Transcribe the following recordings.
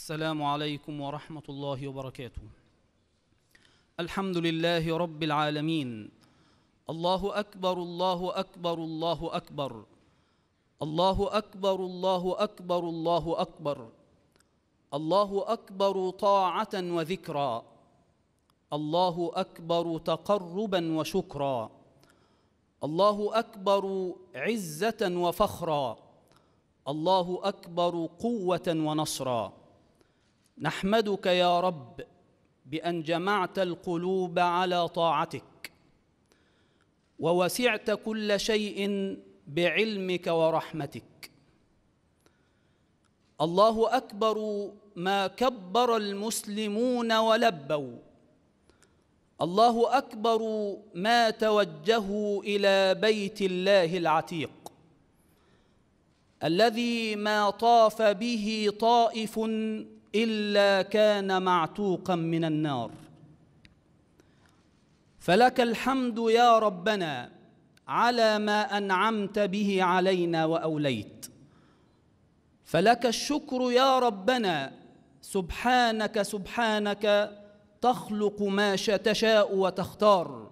السلام عليكم ورحمة الله وبركاته الحمد لله رب العالمين الله أكبر الله أكبر الله أكبر الله أكبر الله أكبر الله أكبر الله أكبر طاعة وذكرى الله أكبر تقربا وشكرا الله أكبر عزة وفخرا الله أكبر قوة ونصرا نحمدك يا رب بان جمعت القلوب على طاعتك ووسعت كل شيء بعلمك ورحمتك الله اكبر ما كبر المسلمون ولبوا الله اكبر ما توجهوا الى بيت الله العتيق الذي ما طاف به طائف إلا كان معتوقا من النار فلك الحمد يا ربنا على ما أنعمت به علينا وأوليت فلك الشكر يا ربنا سبحانك سبحانك تخلق ما تشاء وتختار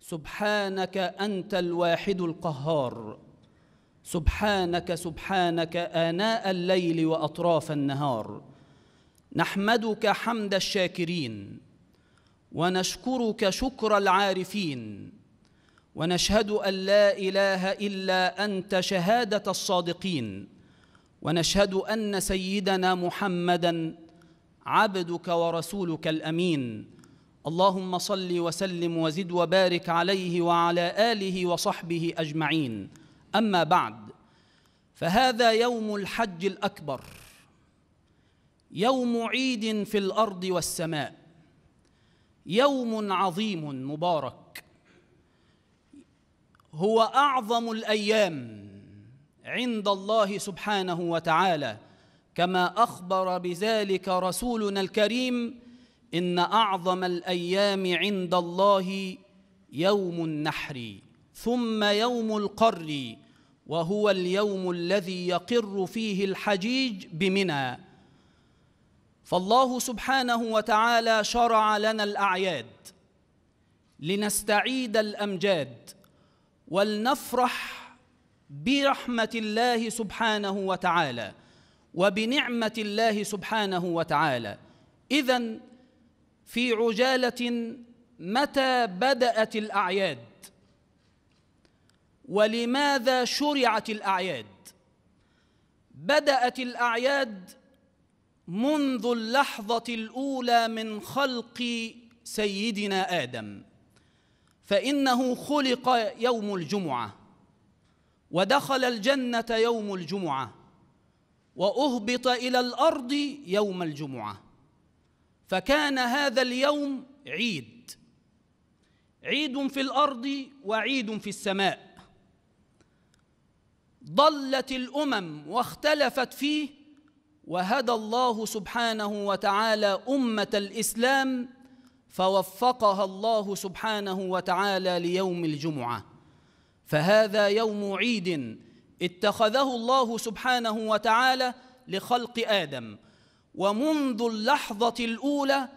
سبحانك أنت الواحد القهار سبحانك سبحانك آناء الليل وأطراف النهار نحمدك حمد الشاكرين ونشكرك شكر العارفين ونشهد ان لا اله الا انت شهاده الصادقين ونشهد ان سيدنا محمدا عبدك ورسولك الامين اللهم صل وسلم وزد وبارك عليه وعلى اله وصحبه اجمعين اما بعد فهذا يوم الحج الاكبر يوم عيد في الارض والسماء يوم عظيم مبارك هو اعظم الايام عند الله سبحانه وتعالى كما اخبر بذلك رسولنا الكريم ان اعظم الايام عند الله يوم النحر ثم يوم القر وهو اليوم الذي يقر فيه الحجيج بمنى فالله سبحانه وتعالى شرع لنا الاعياد لنستعيد الامجاد ولنفرح برحمه الله سبحانه وتعالى وبنعمه الله سبحانه وتعالى اذا في عجاله متى بدات الاعياد ولماذا شرعت الاعياد بدات الاعياد منذ اللحظة الأولى من خلق سيدنا آدم فإنه خلق يوم الجمعة ودخل الجنة يوم الجمعة وأهبط إلى الأرض يوم الجمعة فكان هذا اليوم عيد عيد في الأرض وعيد في السماء ضلت الأمم واختلفت فيه وهدى الله سبحانه وتعالى أمة الإسلام فوفقها الله سبحانه وتعالى ليوم الجمعة فهذا يوم عيد اتخذه الله سبحانه وتعالى لخلق آدم ومنذ اللحظة الأولى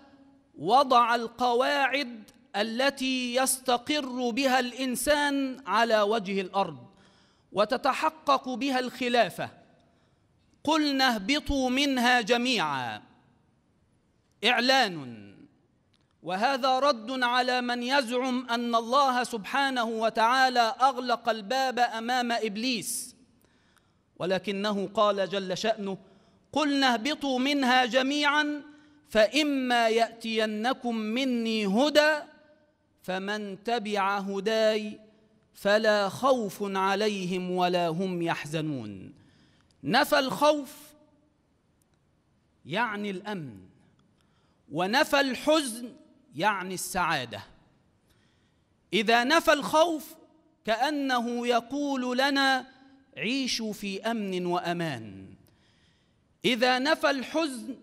وضع القواعد التي يستقر بها الإنسان على وجه الأرض وتتحقق بها الخلافة قلنا اهبطوا منها جميعا إعلان وهذا رد على من يزعم أن الله سبحانه وتعالى أغلق الباب أمام إبليس ولكنه قال جل شأنه قلنا اهبطوا منها جميعا فإما يأتينكم مني هدى فمن تبع هداي فلا خوف عليهم ولا هم يحزنون نفى الخوف يعني الامن ونفى الحزن يعني السعاده اذا نفى الخوف كانه يقول لنا عيشوا في امن وامان اذا نفى الحزن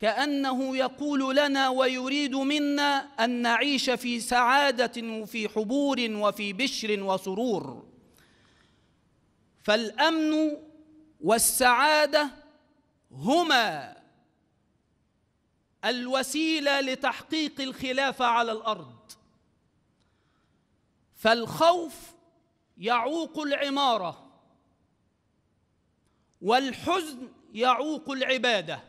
كانه يقول لنا ويريد منا ان نعيش في سعاده وفي حبور وفي بشر وسرور فالامن والسعاده هما الوسيله لتحقيق الخلافه على الارض فالخوف يعوق العماره والحزن يعوق العباده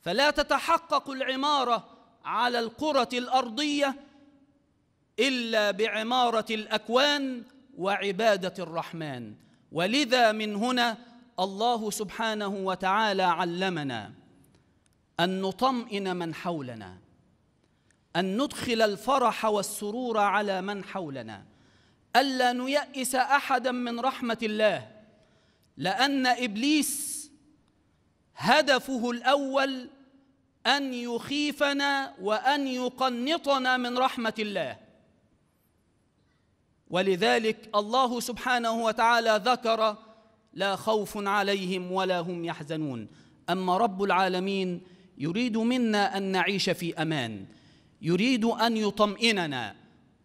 فلا تتحقق العماره على القره الارضيه الا بعماره الاكوان وعباده الرحمن ولذا من هنا الله سبحانه وتعالى علمنا أن نطمئن من حولنا أن ندخل الفرح والسرور على من حولنا ألا نيأس أحدا من رحمة الله لأن إبليس هدفه الأول أن يخيفنا وأن يقنطنا من رحمة الله ولذلك الله سبحانه وتعالى ذكر لا خوف عليهم ولا هم يحزنون اما رب العالمين يريد منا ان نعيش في امان يريد ان يطمئننا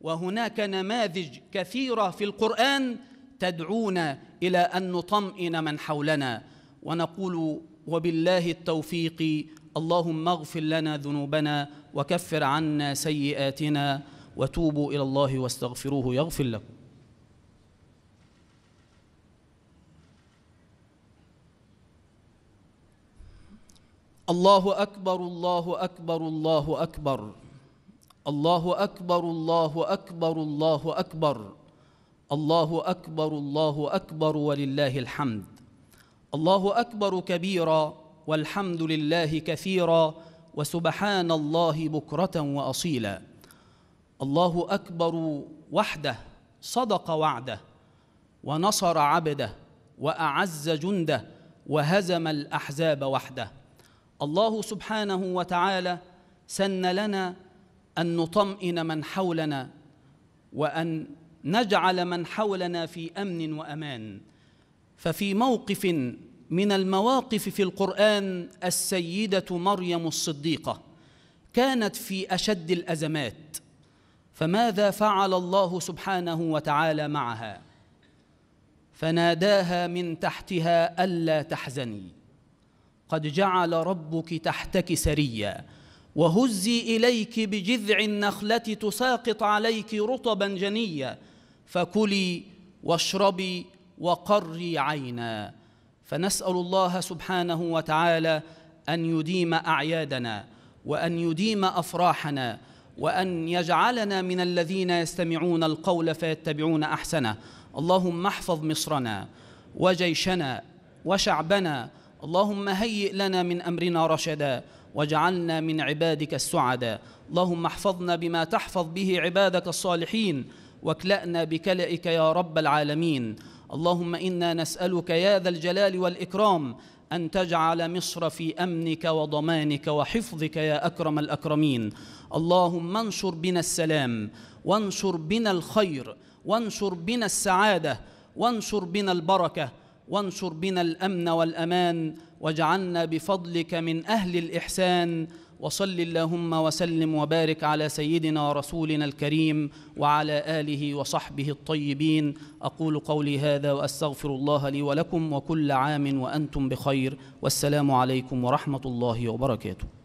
وهناك نماذج كثيره في القران تدعونا الى ان نطمئن من حولنا ونقول وبالله التوفيق اللهم اغفر لنا ذنوبنا وكفر عنا سيئاتنا وتوبوا إلى الله واستغفروه يغفر لكم الله أكبر الله أكبر الله أكبر الله أكبر الله أكبر الله أكبر الله أكبر الله أكبر ولله الحمد الله أكبر كبيرا والحمد لله كثيرا وسبحان الله بكرة وأصيلا الله اكبر وحده صدق وعده ونصر عبده واعز جنده وهزم الاحزاب وحده الله سبحانه وتعالى سن لنا ان نطمئن من حولنا وان نجعل من حولنا في امن وامان ففي موقف من المواقف في القران السيده مريم الصديقه كانت في اشد الازمات فماذا فعل الله سبحانه وتعالى معها فناداها من تحتها الا تحزني قد جعل ربك تحتك سريا وهزي اليك بجذع النخله تساقط عليك رطبا جنيا فكلي واشربي وقري عينا فنسال الله سبحانه وتعالى ان يديم اعيادنا وان يديم افراحنا وأن يجعلنا من الذين يستمعون القول فيتبعون أحسنه اللهم احفظ مصرنا وجيشنا وشعبنا اللهم هيئ لنا من أمرنا رشدا واجعلنا من عبادك السعداء اللهم احفظنا بما تحفظ به عبادك الصالحين واكلأنا بكلئك يا رب العالمين اللهم إنا نسألك يا ذا الجلال والإكرام أن تجعل مصر في أمنك وضمانك وحفظك يا أكرم الأكرمين اللهم انشر بنا السلام وانشر بنا الخير وانشر بنا السعادة وانشر بنا البركة وانشر بنا الأمن والأمان واجعلنا بفضلك من أهل الإحسان وصل اللهم وسلم وبارك على سيدنا رسولنا الكريم وعلى اله وصحبه الطيبين اقول قولي هذا واستغفر الله لي ولكم وكل عام وانتم بخير والسلام عليكم ورحمه الله وبركاته